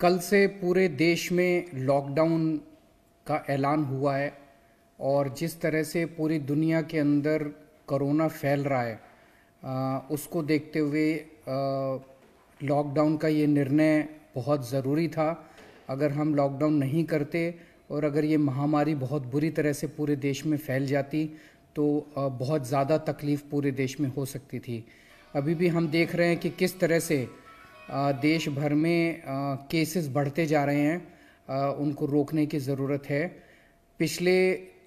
कल से पूरे देश में लॉकडाउन का ऐलान हुआ है और जिस तरह से पूरी दुनिया के अंदर कोरोना फैल रहा है उसको देखते हुए लॉकडाउन का ये निर्णय बहुत ज़रूरी था अगर हम लॉकडाउन नहीं करते और अगर ये महामारी बहुत बुरी तरह से पूरे देश में फैल जाती तो बहुत ज़्यादा तकलीफ़ पूरे देश में हो सकती थी अभी भी हम देख रहे हैं कि किस तरह से देश भर में केसेस बढ़ते जा रहे हैं उनको रोकने की ज़रूरत है पिछले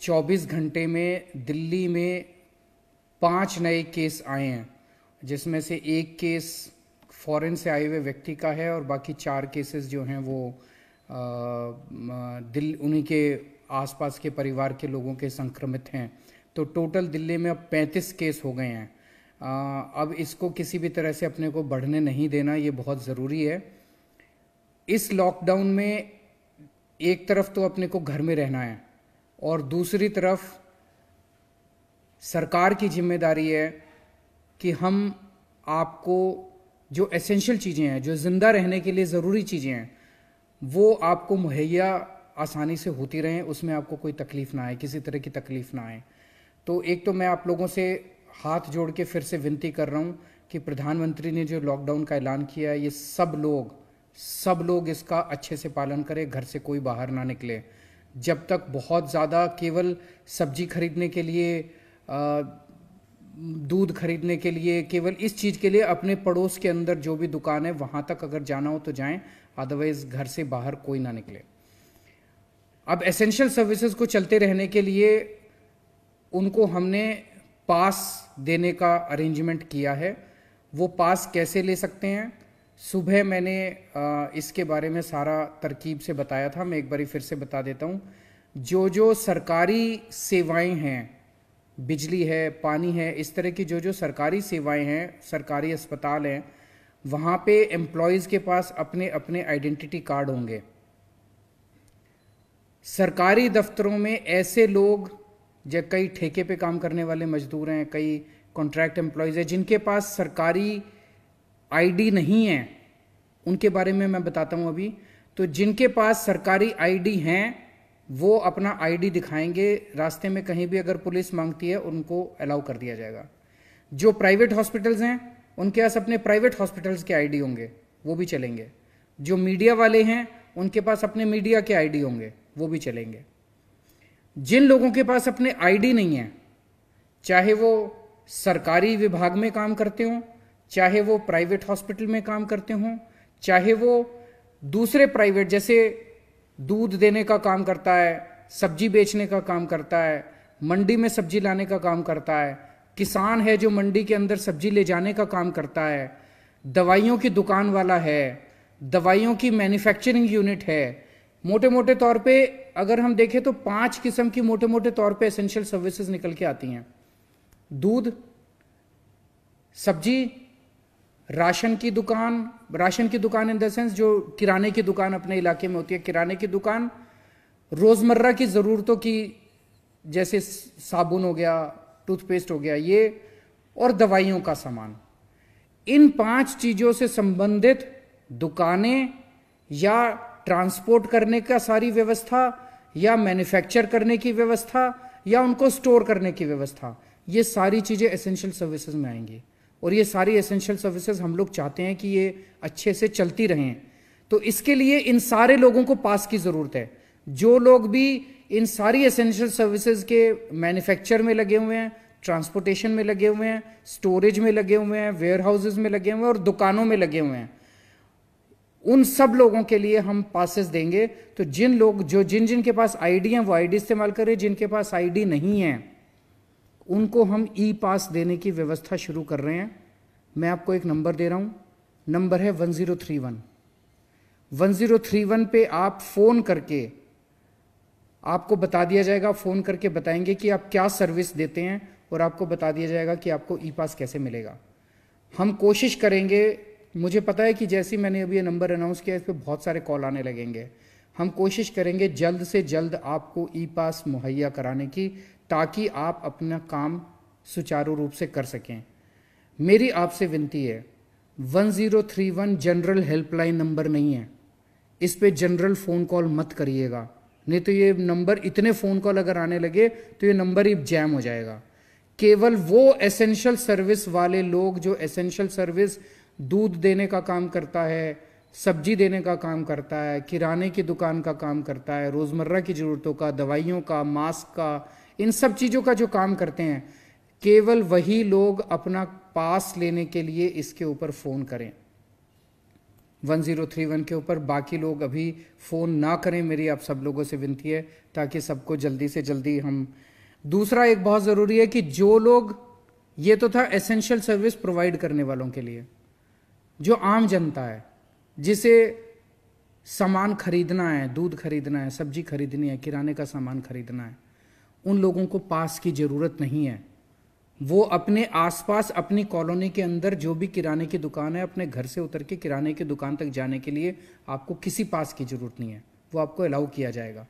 24 घंटे में दिल्ली में पांच नए केस आए हैं जिसमें से एक केस फॉरेन से आए हुए व्यक्ति का है और बाकी चार केसेस जो हैं वो दिल उन्हीं के आसपास के परिवार के लोगों के संक्रमित हैं तो टोटल दिल्ली में अब 35 केस हो गए हैं अब इसको किसी भी तरह से अपने को बढ़ने नहीं देना ये बहुत ज़रूरी है इस लॉकडाउन में एक तरफ तो अपने को घर में रहना है और दूसरी तरफ सरकार की जिम्मेदारी है कि हम आपको जो एसेंशियल चीज़ें हैं जो ज़िंदा रहने के लिए ज़रूरी चीज़ें हैं वो आपको मुहैया आसानी से होती रहें उसमें आपको कोई तकलीफ़ ना आए किसी तरह की तकलीफ़ ना आए तो एक तो मैं आप लोगों से हाथ जोड़ के फिर से विनती कर रहा हूँ कि प्रधानमंत्री ने जो लॉकडाउन का ऐलान किया है ये सब लोग सब लोग इसका अच्छे से पालन करें घर से कोई बाहर ना निकले जब तक बहुत ज़्यादा केवल सब्जी खरीदने के लिए दूध खरीदने के लिए केवल इस चीज़ के लिए अपने पड़ोस के अंदर जो भी दुकान है वहाँ तक अगर जाना हो तो जाएं अदरवाइज घर से बाहर कोई ना निकले अब एसेंशियल सर्विसेज को चलते रहने के लिए उनको हमने पास देने का अरेंजमेंट किया है वो पास कैसे ले सकते हैं सुबह मैंने इसके बारे में सारा तरकीब से बताया था मैं एक बारी फिर से बता देता हूँ जो जो सरकारी सेवाएं हैं बिजली है पानी है इस तरह की जो जो सरकारी सेवाएं हैं सरकारी अस्पताल हैं वहाँ पे एम्प्लॉयज़ के पास अपने अपने आइडेंटिटी कार्ड होंगे सरकारी दफ्तरों में ऐसे लोग या कई ठेके पे काम करने वाले मजदूर हैं कई कॉन्ट्रैक्ट एम्प्लॉयज़ हैं जिनके पास सरकारी आईडी नहीं है उनके बारे में मैं बताता हूँ अभी तो जिनके पास सरकारी आईडी हैं वो अपना आईडी दिखाएंगे रास्ते में कहीं भी अगर पुलिस मांगती है उनको अलाउ कर दिया जाएगा जो प्राइवेट हॉस्पिटल्स हैं उनके पास अपने प्राइवेट हॉस्पिटल्स के आईडी होंगे वो भी चलेंगे जो मीडिया वाले हैं उनके पास अपने मीडिया के आईडी होंगे वो भी चलेंगे जिन लोगों के पास अपने आईडी नहीं है चाहे वो सरकारी विभाग में काम करते हों चाहे वो प्राइवेट हॉस्पिटल में काम करते हों चाहे वो दूसरे प्राइवेट जैसे दूध देने का काम करता है सब्जी बेचने का काम करता है मंडी में सब्जी लाने का काम करता है किसान है जो मंडी के अंदर सब्जी ले जाने का काम करता है दवाइयों की दुकान वाला है दवाइयों की मैन्युफैक्चरिंग यूनिट है मोटे मोटे तौर पे अगर हम देखें तो पांच किस्म की मोटे मोटे तौर पे एसेंशियल सर्विसेज निकल के आती हैं दूध सब्जी राशन की दुकान राशन की दुकान इन द सेंस जो किराने की दुकान अपने इलाके में होती है किराने की दुकान रोज़मर्रा की ज़रूरतों की जैसे साबुन हो गया टूथपेस्ट हो गया ये और दवाइयों का सामान इन पांच चीज़ों से संबंधित दुकानें या ट्रांसपोर्ट करने का सारी व्यवस्था या मैन्युफैक्चर करने की व्यवस्था या उनको स्टोर करने की व्यवस्था ये सारी चीज़ें एसेंशियल सर्विसेज में आएंगी और ये सारी एसेंशियल सर्विसेज हम लोग चाहते हैं कि ये अच्छे से चलती रहें तो इसके लिए इन सारे लोगों को पास की ज़रूरत है जो लोग भी इन सारी एसेंशियल सर्विसेज के मैन्युफैक्चर में लगे हुए हैं ट्रांसपोर्टेशन में लगे हुए हैं स्टोरेज में लगे हुए हैं वेयर हाउसेज में लगे हुए हैं और दुकानों में लगे हुए हैं उन सब लोगों के लिए हम पासेस देंगे तो जिन लोग जो जिन जिन के पास आईडी है वो आईडी इस्तेमाल करें जिनके पास आईडी नहीं है उनको हम ई पास देने की व्यवस्था शुरू कर रहे हैं मैं आपको एक नंबर दे रहा हूं नंबर है one zero three one one zero three one पे आप फ़ोन करके आपको बता दिया जाएगा फ़ोन करके बताएंगे कि आप क्या सर्विस देते हैं और आपको बता दिया जाएगा कि आपको ई पास कैसे मिलेगा हम कोशिश करेंगे मुझे पता है कि जैसे ही मैंने अभी ये नंबर अनाउंस किया इस पर बहुत सारे कॉल आने लगेंगे हम कोशिश करेंगे जल्द से जल्द आपको ई पास मुहैया कराने की ताकि आप अपना काम सुचारू रूप से कर सकें मेरी आपसे विनती है 1031 जनरल हेल्पलाइन नंबर नहीं है इस पर जनरल फ़ोन कॉल मत करिएगा नहीं तो ये नंबर इतने फ़ोन कॉल अगर आने लगे तो ये नंबर ही जैम हो जाएगा केवल वो एसेंशियल सर्विस वाले लोग जो एसेंशियल सर्विस दूध देने का काम करता है सब्जी देने का काम करता है किराने की दुकान का काम करता है रोज़मर्रा की ज़रूरतों का दवाइयों का मास्क का इन सब चीज़ों का जो काम करते हैं केवल वही लोग अपना पास लेने के लिए इसके ऊपर फ़ोन करें 1031 के ऊपर बाकी लोग अभी फ़ोन ना करें मेरी आप सब लोगों से विनती है ताकि सबको जल्दी से जल्दी हम दूसरा एक बहुत ज़रूरी है कि जो लोग ये तो था एसेंशियल सर्विस प्रोवाइड करने वालों के लिए जो आम जनता है जिसे सामान खरीदना है दूध खरीदना है सब्जी खरीदनी है किराने का सामान खरीदना है उन लोगों को पास की ज़रूरत नहीं है वो अपने आसपास अपनी कॉलोनी के अंदर जो भी किराने की दुकान है अपने घर से उतर के किराने की दुकान तक जाने के लिए आपको किसी पास की ज़रूरत नहीं है वो आपको अलाउ किया जाएगा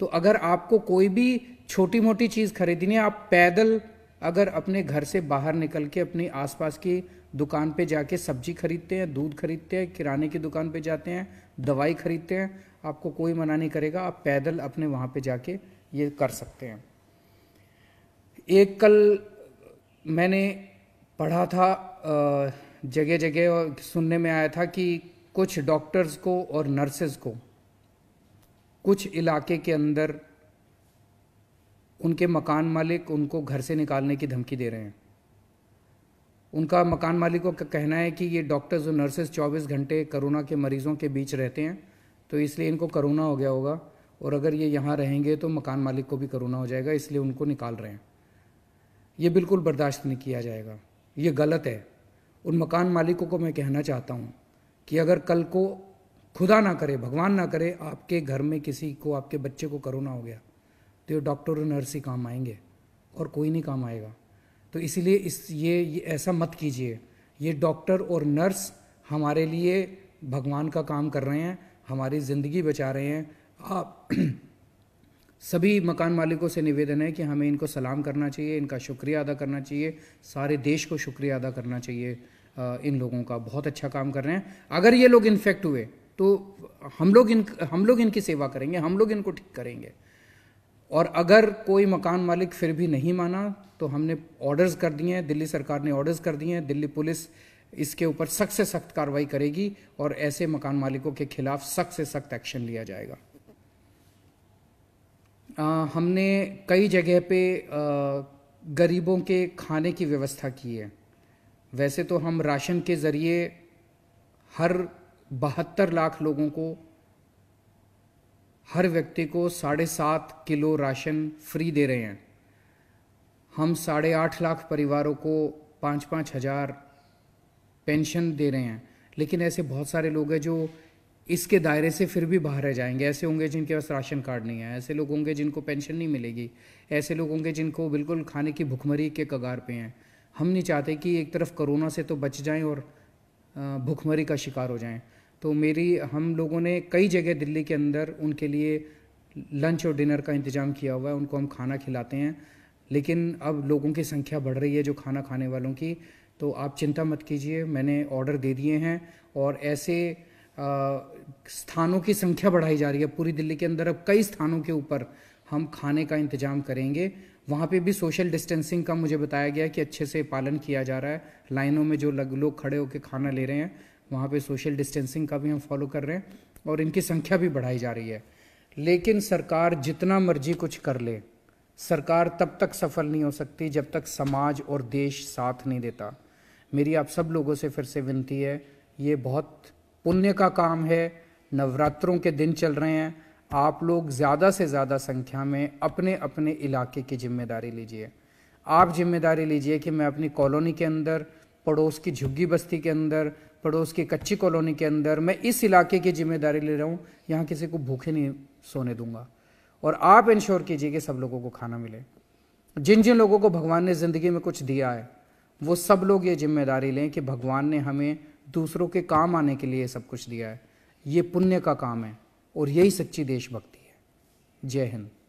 तो अगर आपको कोई भी छोटी मोटी चीज़ खरीदनी है आप पैदल अगर अपने घर से बाहर निकल के अपने आसपास की दुकान पे जाके सब्जी खरीदते हैं दूध खरीदते हैं किराने की दुकान पे जाते हैं दवाई खरीदते हैं आपको कोई मना नहीं करेगा आप पैदल अपने वहाँ पे जाके ये कर सकते हैं एक कल मैंने पढ़ा था जगह जगह और सुनने में आया था कि कुछ डॉक्टर्स को और नर्सेज को कुछ इलाके के अंदर उनके मकान मालिक उनको घर से निकालने की धमकी दे रहे हैं उनका मकान मालिकों का कहना है कि ये डॉक्टर्स और नर्सेज 24 घंटे कोरोना के मरीज़ों के बीच रहते हैं तो इसलिए इनको कोरोना हो गया होगा और अगर ये यहाँ रहेंगे तो मकान मालिक को भी कोरोना हो जाएगा इसलिए उनको निकाल रहे हैं ये बिल्कुल बर्दाश्त नहीं किया जाएगा ये गलत है उन मकान मालिकों को मैं कहना चाहता हूँ कि अगर कल को खुदा ना करे भगवान ना करे आपके घर में किसी को आपके बच्चे को कोरोना हो गया तो ये डॉक्टर और नर्स ही काम आएंगे और कोई नहीं काम आएगा तो इसीलिए इस ये, ये ऐसा मत कीजिए ये डॉक्टर और नर्स हमारे लिए भगवान का काम कर रहे हैं हमारी ज़िंदगी बचा रहे हैं आप सभी मकान मालिकों से निवेदन है कि हमें इनको सलाम करना चाहिए इनका शुक्रिया अदा करना चाहिए सारे देश को शुक्रिया अदा करना चाहिए इन लोगों का बहुत अच्छा काम कर रहे हैं अगर ये लोग इन्फेक्ट हुए तो हम लोग इन हम लोग इनकी सेवा करेंगे हम लोग इनको ठीक करेंगे और अगर कोई मकान मालिक फिर भी नहीं माना तो हमने ऑर्डर्स कर दिए हैं दिल्ली सरकार ने ऑर्डर्स कर दिए हैं दिल्ली पुलिस इसके ऊपर सख्त से सख्त कार्रवाई करेगी और ऐसे मकान मालिकों के खिलाफ सख्त से सख्त एक्शन लिया जाएगा आ, हमने कई जगह पे आ, गरीबों के खाने की व्यवस्था की है वैसे तो हम राशन के ज़रिए हर बहत्तर लाख लोगों को हर व्यक्ति को साढ़े सात किलो राशन फ्री दे रहे हैं हम साढ़े आठ लाख परिवारों को पाँच पाँच हज़ार पेंशन दे रहे हैं लेकिन ऐसे बहुत सारे लोग हैं जो इसके दायरे से फिर भी बाहर रह जाएंगे ऐसे होंगे जिनके पास राशन कार्ड नहीं है ऐसे लोग होंगे जिनको पेंशन नहीं मिलेगी ऐसे लोग होंगे जिनको बिल्कुल खाने की भुखमरी के कगार पे हैं हम नहीं चाहते कि एक तरफ कोरोना से तो बच जाएं और भुखमरी का शिकार हो जाएं तो मेरी हम लोगों ने कई जगह दिल्ली के अंदर उनके लिए लंच और डिनर का इंतज़ाम किया हुआ है उनको हम खाना खिलाते हैं लेकिन अब लोगों की संख्या बढ़ रही है जो खाना खाने वालों की तो आप चिंता मत कीजिए मैंने ऑर्डर दे दिए हैं और ऐसे आ, स्थानों की संख्या बढ़ाई जा रही है पूरी दिल्ली के अंदर अब कई स्थानों के ऊपर हम खाने का इंतजाम करेंगे वहाँ पे भी सोशल डिस्टेंसिंग का मुझे बताया गया कि अच्छे से पालन किया जा रहा है लाइनों में जो लोग खड़े होकर खाना ले रहे हैं वहाँ पे सोशल डिस्टेंसिंग का भी हम फॉलो कर रहे हैं और इनकी संख्या भी बढ़ाई जा रही है लेकिन सरकार जितना मर्जी कुछ कर ले सरकार तब तक सफल नहीं हो सकती जब तक समाज और देश साथ नहीं देता मेरी आप सब लोगों से फिर से विनती है ये बहुत पुण्य का काम है नवरात्रों के दिन चल रहे हैं आप लोग ज़्यादा से ज़्यादा संख्या में अपने अपने इलाके की जिम्मेदारी लीजिए आप जिम्मेदारी लीजिए कि मैं अपनी कॉलोनी के अंदर पड़ोस की झुग्गी बस्ती के अंदर पड़ोस की कच्ची कॉलोनी के अंदर मैं इस इलाके की जिम्मेदारी ले रहा हूँ यहाँ किसी को भूखे नहीं सोने दूंगा और आप इंश्योर कीजिए कि सब लोगों को खाना मिले जिन जिन लोगों को भगवान ने ज़िंदगी में कुछ दिया है वो सब लोग ये जिम्मेदारी लें कि भगवान ने हमें दूसरों के काम आने के लिए सब कुछ दिया है ये पुण्य का काम है और यही सच्ची देशभक्ति है जय हिंद